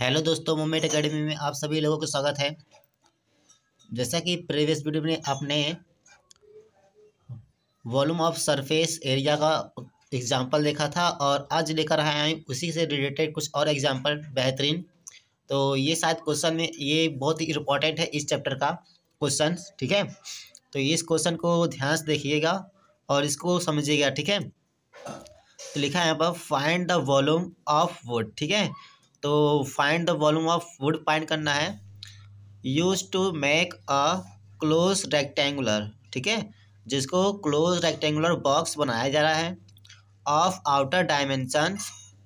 hello दोस्तों moment academy में आप सभी लोगों का स्वागत है जैसा कि प्रीवियस वीडियो में आपने वॉल्यूम ऑफ सरफेस एरिया का एग्जांपल देखा था और आज लेकर आए हैं उसी से रिलेटेड कुछ और एग्जांपल बेहतरीन तो ये शायद क्वेश्चन में ये बहुत ही इम्पोर्टेंट है इस चैप्टर का क्वेश्चन ठीक है तो इस क्वेश्चन को ध्यान से देखिएगा और इसको समझिएगा ठीक है तो लिखा है यहाँ पर find the volume of wood ठीक है तो find the volume of wood find करना है use to make a close rectangular ठीक है जिसको क्लोज रेक्टेंगुलर बॉक्स बनाया जा रहा है ऑफ आउटर डायमेंशन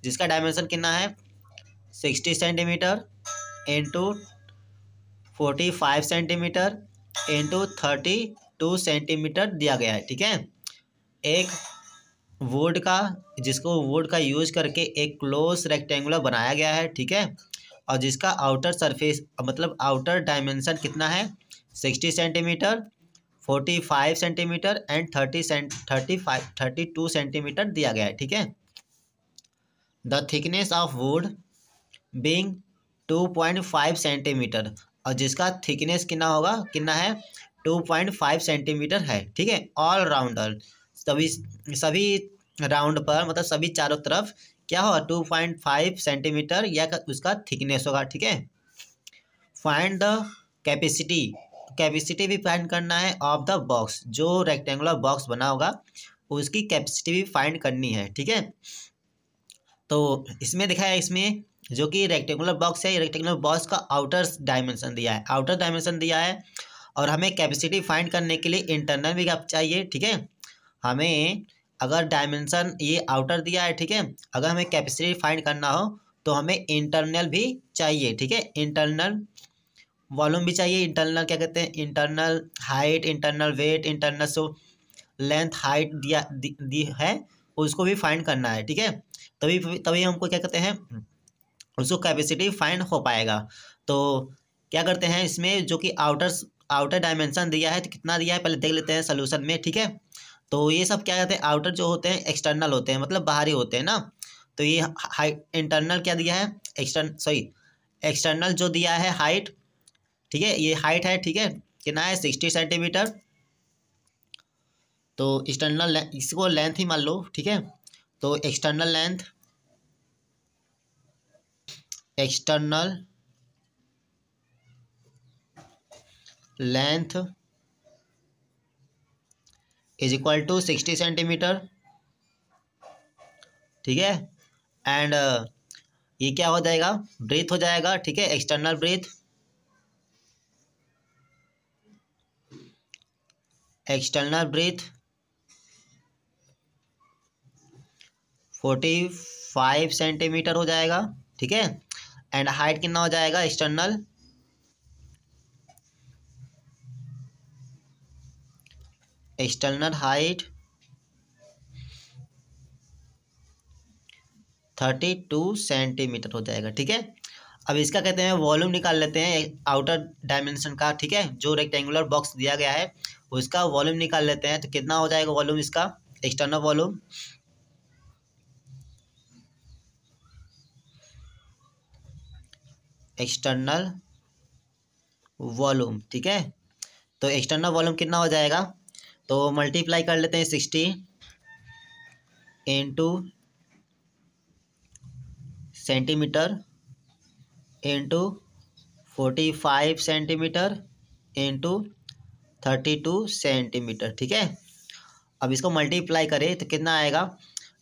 जिसका डायमेंशन कितना है sixty centimetre into forty five centimetre into thirty two centimetre दिया गया है ठीक है एक वुड का जिसको वुड का यूज करके एक क्लोज रेक्टेंगुलर बनाया गया है ठीक है और जिसका आउटर सरफेस मतलब आउटर डायमेंशन कितना है sixty centimetre forty five centimetre and thirty cent thirty five thirty two centimetre दिया गया है ठीक है the thickness of wood being two point five centimetre और जिसका थिकनेस कितना होगा कितना है टू पॉइंट फाइव सेंटीमीटर है ठीक है ऑल राउंडर सभी सभी राउंड पर मतलब सभी चारों तरफ क्या होगा टू पॉइंट फाइव सेंटीमीटर या उसका थिकनेस होगा ठीक है फाइंड द कैपेसिटी कैपेसिटी भी फाइंड करना है ऑफ द बॉक्स जो रेक्टेंगुलर बॉक्स बना होगा उसकी कैपेसिटी भी फाइंड करनी है ठीक है तो इसमें देखा है इसमें जो कि रेक्टेंगुलर बॉक्स है रेक्टेंगुलर बॉक्स का आउटर डायमेंशन दिया है आउटर डायमेंशन दिया है और हमें कैपेसिटी फाइंड करने के लिए इंटरनल भी चाहिए ठीक है हमें अगर डायमेंशन ये आउटर दिया है ठीक है अगर हमें कैपेसिटी फाइंड करना हो तो हमें इंटरनल भी चाहिए ठीक है इंटरनल वॉल्यूम भी चाहिए इंटरनल क्या कहते हैं internal height internal weight internal so length height दिया दी, दी है उसको भी फाइंड करना है ठीक है तभी तभी हमको क्या कहते हैं उसको कैपेसिटी फाइंड हो पाएगा तो क्या करते हैं इसमें जो कि आउटर आउटर डायमेंशन दिया है तो कितना दिया है पहले देख लेते हैं सोल्यूशन में ठीक है तो ये सब क्या कहते हैं आउटर जो होते हैं एक्सटर्नल होते हैं मतलब बाहरी होते हैं ना तो ये हाइट इंटरनल क्या दिया है एक्सटर्न सॉरी एक्सटर्नल जो दिया है हाइट ठीक है ये हाइट है ठीक है कितना है सिक्सटी सेंटीमीटर तो एक्सटर्नल इसको लेंथ ही मान लो ठीक है तो external length external length is equal to sixty centimetre ठीक है एंड uh, ये क्या हो जाएगा ब्रीथ हो जाएगा ठीक है external breadth external breadth forty five centimetre हो जाएगा ठीक है एंड हाइट कितना हो जाएगा external external height thirty two centimetre हो जाएगा ठीक है अब इसका कहते हैं वॉल्यूम निकाल लेते हैं आउटर डायमेंशन का ठीक है जो रेक्टेंगुलर बॉक्स दिया गया है उसका वॉल्यूम निकाल लेते हैं तो कितना हो जाएगा वॉल्यूम इसका एक्सटर्नल वॉल्यूम एक्सटर्नल वॉल्यूम ठीक है तो एक्सटर्नल वॉल्यूम कितना हो जाएगा तो मल्टीप्लाई कर लेते हैं sixty into centimetre into forty five centimetre into thirty two centimetre ठीक है अब इसको मल्टीप्लाई करें तो कितना आएगा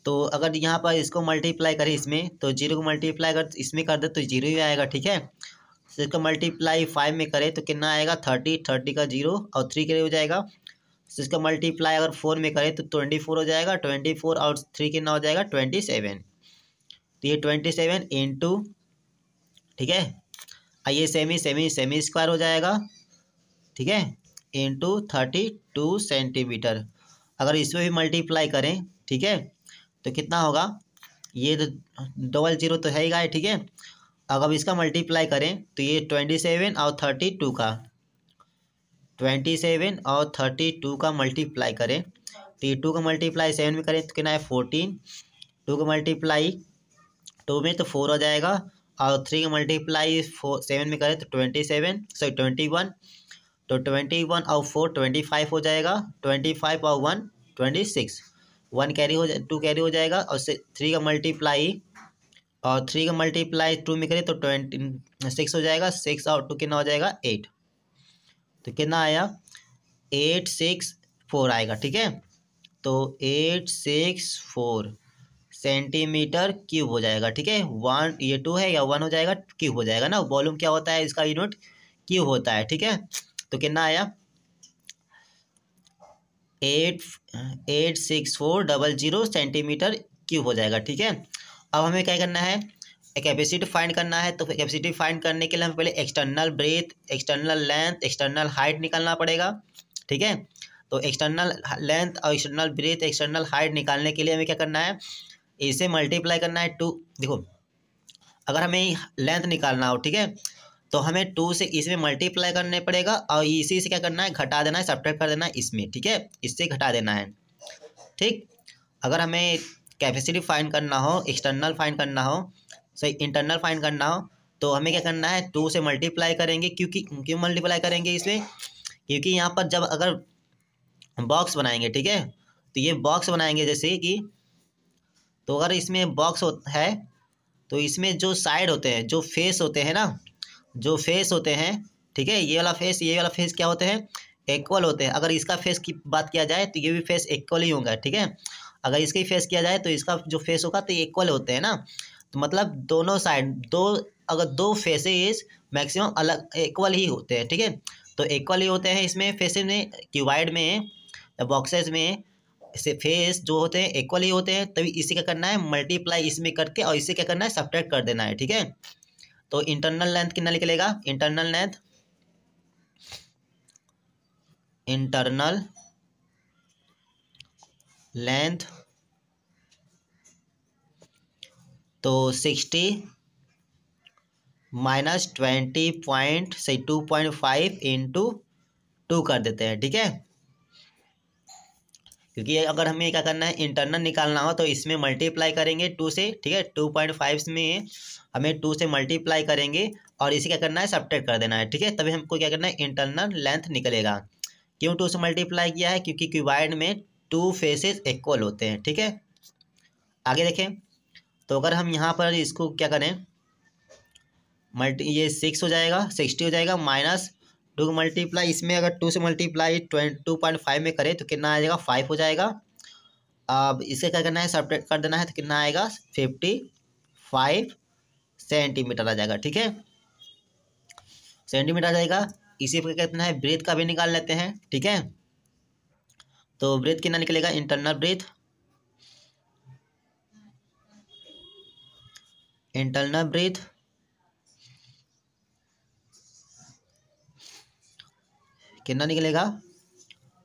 तो अगर यहाँ पर इसको मल्टीप्लाई करें इसमें तो जीरो को मल्टीप्लाई कर इसमें कर दे तो जीरो ही आएगा ठीक है तो इसको मल्टीप्लाई फाइव में करें तो कितना आएगा थर्टी थर्टी का जीरो और थ्री के हो जाएगा तो इसका मल्टीप्लाई अगर फोर में करें तो ट्वेंटी फोर हो जाएगा ट्वेंटी फोर और थ्री कितना हो जाएगा ट्वेंटी सेवन तो ये ट्वेंटी सेवन इंटू ठीक है ये सेमी सेमी सेमी स्क्वायर हो जाएगा ठीक है इंटू थर्टी टू सेंटीमीटर अगर इसमें भी मल्टीप्लाई करें ठीक है तो कितना होगा ये तो डबल जीरो तो है ही ठीक है अगर इसका मल्टीप्लाई करें तो ये ट्वेंटी सेवन और थर्टी टू का ट्वेंटी सेवन और थर्टी टू का मल्टीप्लाई करें तो ये टू का मल्टीप्लाई सेवन में करें तो कितना है फोर्टीन टू का मल्टीप्लाई टू में तो फोर हो जाएगा और थ्री का मल्टीप्लाई फोर सेवन में करें तो twenty seven sorry twenty one तो ट्वेंटी वन और फोर ट्वेंटी फाइव हो जाएगा ट्वेंटी फाइव और one twenty six one carry हो जाए टू कैरी हो जाएगा और थ्री का मल्टीप्लाई और थ्री का मल्टीप्लाई टू में करें तो ट्वेंटी सिक्स हो जाएगा सिक्स और टू कितना हो जाएगा एट तो कितना आया एट सिक्स फोर आएगा ठीक है तो eight six four centimetre cube हो जाएगा ठीक है वन ये टू है या वन हो जाएगा क्यूब हो जाएगा ना वॉल्यूम क्या होता है इसका यूनिट क्यूब होता है ठीक है तो कितना आया eight eight six four double zero centimetre cube हो जाएगा ठीक है अब हमें क्या करना है कैपेसिटी फाइंड करना है तो कैपेसिटी फाइंड करने के लिए हमें पहले external breadth external length external height निकालना पड़ेगा ठीक है तो एक्सटर्नल लेंथ और एक्सटर्नल ब्रेथ एक्सटर्नल हाइट निकालने के लिए हमें क्या करना है इसे मल्टीप्लाई करना है टू देखो अगर हमें लेंथ निकालना हो ठीक है तो हमें टू से इसमें मल्टीप्लाई करने पड़ेगा और इसी से क्या करना है घटा देना है सब्ट्रैक्ट कर देना है इसमें ठीक है इससे घटा देना है ठीक अगर हमें कैपेसिटी फाइन करना हो एक्सटर्नल फाइन करना हो सही इंटरनल फाइन करना हो तो हमें क्या करना है टू से मल्टीप्लाई करेंगे क्योंकि क्यों मल्टीप्लाई करेंगे इसमें क्योंकि यहाँ पर जब अगर बॉक्स बनाएंगे ठीक है तो ये बॉक्स बनाएंगे जैसे कि तो अगर इसमें बॉक्स है तो इसमें जो साइड होते हैं जो फेस होते हैं ना जो फेस होते हैं ठीक है ये वाला फेस ये वाला फेस क्या होते हैं इक्वल होते हैं अगर इसका फेस की बात किया जाए तो ये भी फेस इक्वल ही होगा ठीक है अगर इसका फेस किया जाए तो इसका जो फेस होगा तो इक्वल होते हैं ना तो मतलब दोनों साइड दो अगर दो फेसेस मैक्सिमम अलग इक्वल ही होते हैं ठीक है तो इक्वल ही होते हैं इसमें फेसेस में क्यूबाइड में बॉक्सेस में इसे फेस जो होते हैं इक्वल ही होते हैं तभी इसे क्या करना है मल्टीप्लाई इसमें करके और इसे क्या करना है सब्ट्रैक्ट कर देना है ठीक है तो इंटरनल लेंथ कितना निकलेगा इंटरनल लेंथ इंटरनल लेंथ तो सिक्सटी माइनस ट्वेंटी पॉइंट सही two point five into two कर देते हैं ठीक है क्योंकि अगर हमें क्या करना है इंटरनल निकालना हो तो इसमें मल्टीप्लाई करेंगे टू से ठीक है टू पॉइंट फाइव में हमें टू से मल्टीप्लाई करेंगे और इसे क्या करना है सब्ट्रैक्ट कर देना है ठीक है तभी हमको क्या करना है इंटरनल लेंथ निकलेगा क्यों टू से मल्टीप्लाई किया है क्योंकि क्यूबाइड में टू फेसेस इक्वल होते हैं ठीक है आगे देखें तो अगर हम यहाँ पर इसको क्या करें मल्टी ये सिक्स हो जाएगा सिक्सटी हो जाएगा माइनस टू मल्टीप्लाई इसमें अगर टू से multiply twenty two point five में करें तो कितना आ जाएगा फाइव हो जाएगा अब इसे क्या करना है सब्ट्रैक्ट कर देना है तो कितना आएगा फिफ्टी फाइव सेंटीमीटर आ जाएगा ठीक है सेंटीमीटर आ जाएगा इसी पर कितना है ब्रेथ का भी निकाल लेते हैं ठीक है तो ब्रेथ कितना निकलेगा इंटरनल ब्रेथ इंटरनल ब्रीथ कितना निकलेगा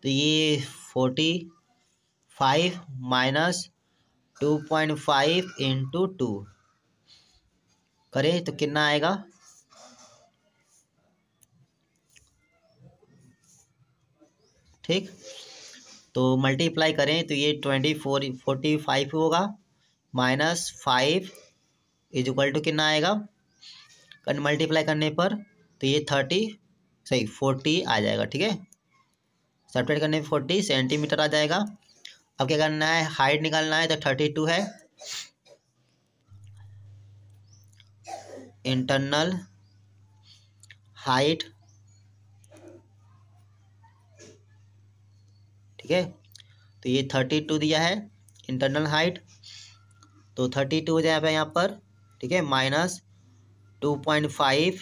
तो ये forty five minus two point five into two करें तो कितना आएगा ठीक तो मल्टीप्लाई करें तो ये ट्वेंटी फोर फोर्टी फाइव होगा minus five is equal to कितना आएगा कन मल्टीप्लाई करने पर तो ये थर्टी सही फोर्टी आ जाएगा ठीक है सेपरेट करने पर फोर्टी सेंटीमीटर आ जाएगा अब क्या करना है हाइट निकालना है तो थर्टी टू है इंटरनल हाइट ठीक है तो ये थर्टी टू दिया है इंटरनल हाइट तो थर्टी टू हो जाएगा यहाँ पर ठीक है minus two point five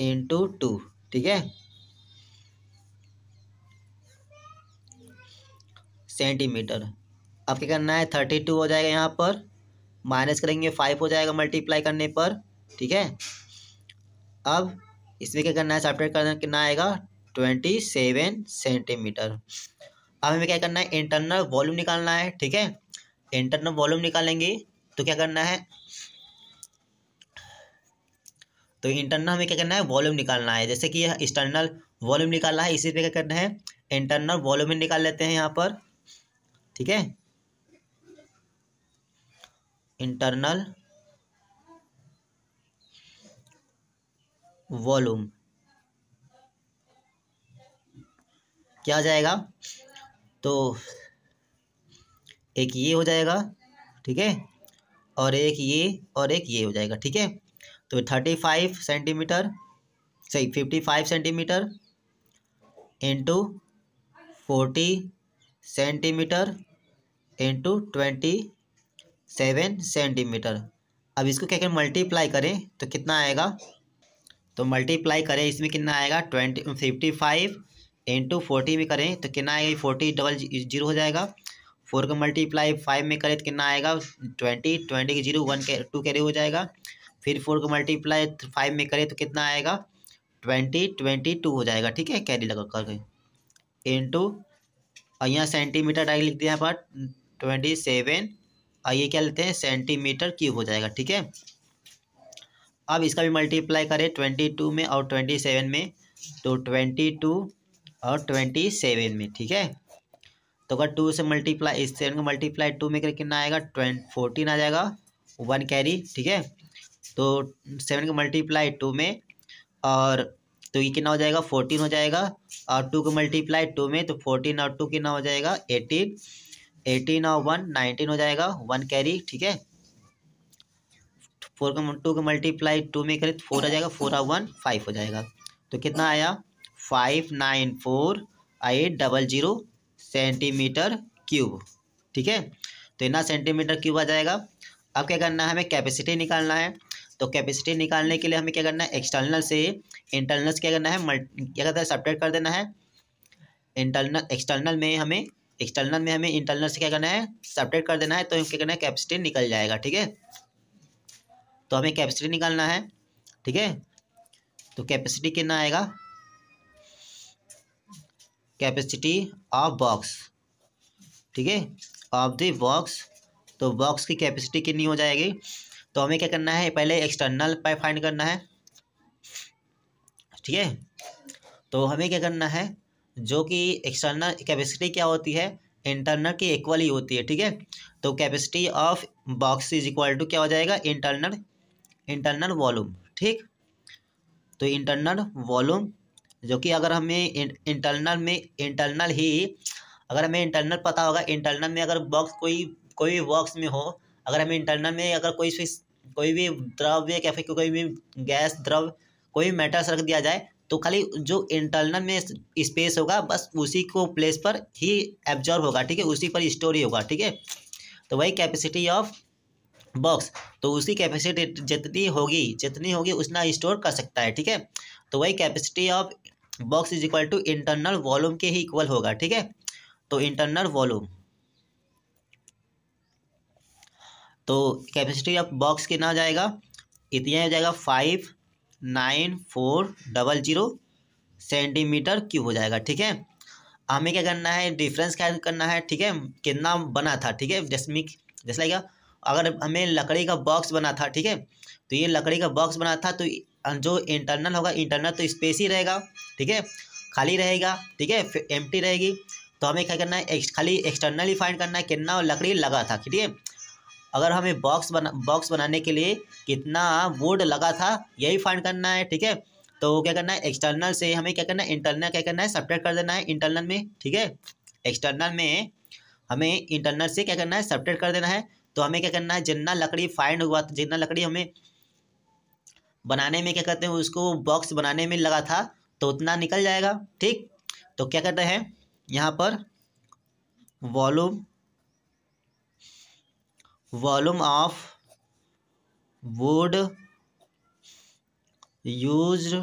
into two ठीक है सेंटीमीटर अब क्या करना है थर्टी टू हो जाएगा यहाँ पर माइनस करेंगे फाइव हो जाएगा मल्टीप्लाई करने पर ठीक है अब इसमें क्या करना है सॉफ्टवेयर करना कितना आएगा ट्वेंटी सेवन सेंटीमीटर अब हमें क्या करना है इंटरनल वॉल्यूम निकालना है ठीक है इंटरनल वॉल्यूम निकालेंगे तो क्या करना है तो इंटरनल हमें क्या करना है वॉल्यूम निकालना है जैसे कि यह एक्सटर्नल वॉल्यूम निकालना है इसी पे क्या करना है इंटरनल वॉल्यूम ही निकाल लेते हैं यहाँ पर ठीक है इंटरनल वॉल्यूम क्या हो जाएगा तो एक ये हो जाएगा ठीक है और एक ये और एक ये हो जाएगा ठीक है तो थर्टी फाइव सेंटीमीटर सही fifty five centimetre into forty centimetre into twenty seven centimetre अब इसको क्या करें मल्टीप्लाई करें तो कितना आएगा तो मल्टीप्लाई करें इसमें कितना आएगा twenty fifty five into forty में करें तो कितना आएगा फोर्टी डबल जीरो हो जाएगा फोर का मल्टीप्लाई फाइव में करें तो कितना आएगा ट्वेंटी ट्वेंटी के जीरो वन के टू कैरी हो जाएगा फिर फोर को मल्टीप्लाई फाइव में करें तो कितना आएगा ट्वेंटी ट्वेंटी टू हो जाएगा ठीक है कैरी लगा करके टू और यहाँ सेंटीमीटर डायरेक्ट लिख दिया यहाँ पर ट्वेंटी सेवन और ये क्या लेते हैं सेंटीमीटर क्यूब हो जाएगा ठीक है अब इसका भी मल्टीप्लाई करें ट्वेंटी टू में और ट्वेंटी सेवन में तो ट्वेंटी टू और ट्वेंटी सेवन में ठीक है तो अगर टू से मल्टीप्लाई इस सेवन का मल्टीप्लाई टू में करके कितना आएगा ट्वेंट फोर्टीन आ जाएगा वन कैरी ठीक है तो सेवन को मल्टीप्लाई टू में और तो ये कितना हो जाएगा फोर्टीन हो जाएगा और टू को मल्टीप्लाई टू में तो फोर्टीन और टू कितना हो जाएगा एटीन एटीन और वन नाइनटीन हो जाएगा वन कैरी ठीक है फोर को टू को मल्टीप्लाई टू में करें तो फोर आ जाएगा फोर और वन फाइव हो जाएगा तो कितना आया five nine four eight double zero centimetre cube ठीक है तो इतना सेंटीमीटर क्यूब आ जाएगा अब क्या करना है हमें कैपेसिटी निकालना है तो कैपेसिटी निकालने के लिए हमें क्या करना है एक्सटर्नल से इंटरनल से क्या करना है मल्टी क्या कहता है सपरेट कर देना है इंटरनल एक्सटर्नल में हमें एक्सटर्नल में हमें इंटरनल से क्या करना है सपरेट कर देना है तो क्या करना है कैपेसिटी निकल जाएगा ठीक है तो हमें कैपेसिटी निकालना है ठीक है तो कैपेसिटी कितना आएगा कैपेसिटी ऑफ बॉक्स ठीक है ऑफ द बॉक्स तो बॉक्स की कैपेसिटी कितनी हो जाएगी तो हमें क्या करना है पहले एक्सटर्नल पाइप फाइंड करना है ठीक है तो हमें क्या करना है जो कि एक्सटर्नल कैपेसिटी क्या होती है इंटरनल की इक्वल ही होती है ठीक है तो capacity of box is equal to क्या हो जाएगा इंटरनल इंटरनल वॉल्यूम ठीक तो इंटरनल वॉल्यूम जो कि अगर हमें इंटरनल में इंटरनल ही अगर हमें इंटरनल पता होगा इंटरनल में अगर बॉक्स कोई कोई भी बॉक्स में हो अगर हमें इंटरनल में अगर कोई कोई भी द्रव्य या फिर कोई भी गैस द्रव कोई भी मेटल्स रख दिया जाए तो खाली जो इंटरनल में स्पेस होगा बस उसी को प्लेस पर ही एब्जॉर्ब होगा ठीक है उसी पर स्टोर ही होगा ठीक है तो वही कैपेसिटी ऑफ बॉक्स तो उसी कैपेसिटी जितनी होगी जितनी होगी उतना स्टोर कर सकता है ठीक है तो वही capacity of box is equal to internal volume के ही इक्वल होगा ठीक है तो इंटरनल वॉल्यूम तो कैपेसिटी ऑफ बॉक्स कितना हो जाएगा इतना हो जाएगा five nine four double zero centimetre cube हो जाएगा ठीक है हमें क्या करना है डिफरेंस क्या करना है ठीक है कितना बना था ठीक है जैसमिक जैसे लगेगा अगर हमें लकड़ी का बॉक्स बना था ठीक है तो ये लकड़ी का बॉक्स बना था तो जो इंटरनल होगा इंटरनल तो स्पेस ही रहेगा ठीक है खाली रहेगा ठीक है एम्प्टी रहेगी तो हमें क्या करना है खाली एक्सटर्नल ही फाइंड करना है कितना लकड़ी लगा था ठीक है अगर हमें बॉक्स बना बॉक्स बनाने के लिए कितना वुड लगा था यही फाइंड करना है ठीक है तो क्या करना है एक्सटर्नल से हमें क्या करना है इंटरनल क्या करना है सब्ट्रैक्ट कर देना है इंटरनल में ठीक है एक्सटर्नल में हमें इंटरनल से क्या करना है सब्ट्रैक्ट कर देना है तो हमें क्या करना है जितना लकड़ी फाइंड हुआ जितना लकड़ी हमें बनाने में क्या करते हैं उसको बॉक्स बनाने में लगा था तो उतना निकल जाएगा ठीक तो क्या करते हैं यहाँ पर volume volume of wood use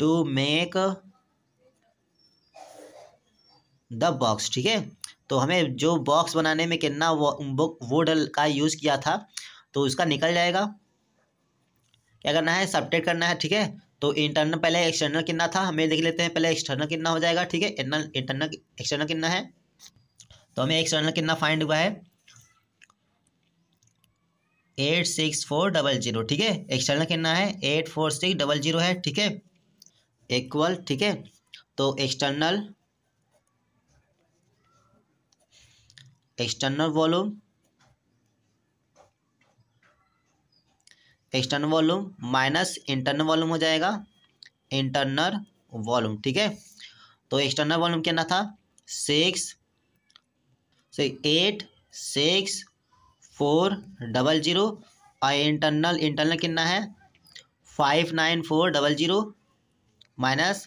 to make the box ठीक है तो हमें जो बॉक्स बनाने में कितना वुड का यूज़ किया था तो उसका निकल जाएगा क्या करना है सब्टेट करना है ठीक है तो इंटरनल पहले एक्सटर्नल कितना था हमें देख लेते हैं पहले एक्सटर्नल कितना हो जाएगा ठीक है इंटरनल इंटरनल एक्सटर्नल कितना है तो हमें एक्सटर्नल कितना फाइंड हुआ है eight six four double zero ठीक है एक्सटर्नल कितना है eight four six double zero है ठीक है इक्वल ठीक है तो external external volume external volume minus internal volume हो जाएगा इंटरनल वॉल्यूम ठीक है तो एक्सटर्नल वॉल्यूम कितना था six so eight six four double zero और इंटरनल इंटरनल कितना है five nine four double zero minus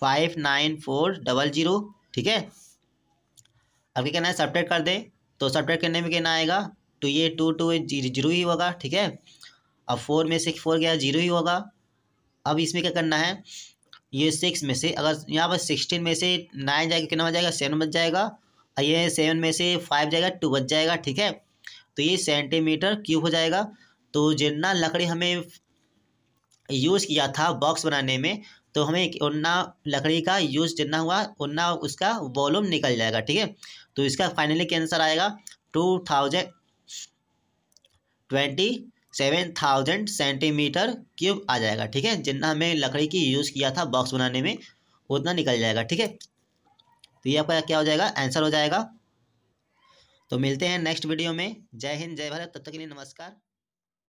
five nine four double zero ठीक है अब क्या कहना है सब्ट्रैक्ट कर दे तो सब्ट्रैक्ट करने में कहना आएगा टू तो ये टू टू जीरो ही होगा ठीक है अब फोर में से फोर गया जीरो ही होगा अब इसमें क्या करना है ये सिक्स में से अगर यहाँ पर सिक्सटीन में से नाइन जाएगा कितना बच जाएगा सेवन बच जाएगा ये सेवन में से फाइव जाएगा टू बच जाएगा ठीक है तो ये सेंटीमीटर क्यूब हो जाएगा तो जितना लकड़ी हमें यूज़ किया था बॉक्स बनाने में तो हमें उतना लकड़ी का यूज़ जितना हुआ उतना उसका वॉल्यूम निकल जाएगा ठीक है तो इसका फाइनली क्या आंसर आएगा two thousand twenty seven thousand centimetre cube आ जाएगा ठीक है जितना हमें लकड़ी की यूज़ किया था बॉक्स बनाने में उतना निकल जाएगा ठीक है तो ये आपका क्या हो जाएगा आंसर हो जाएगा तो मिलते हैं नेक्स्ट वीडियो में जय हिंद जय भारत तब तक के लिए नमस्कार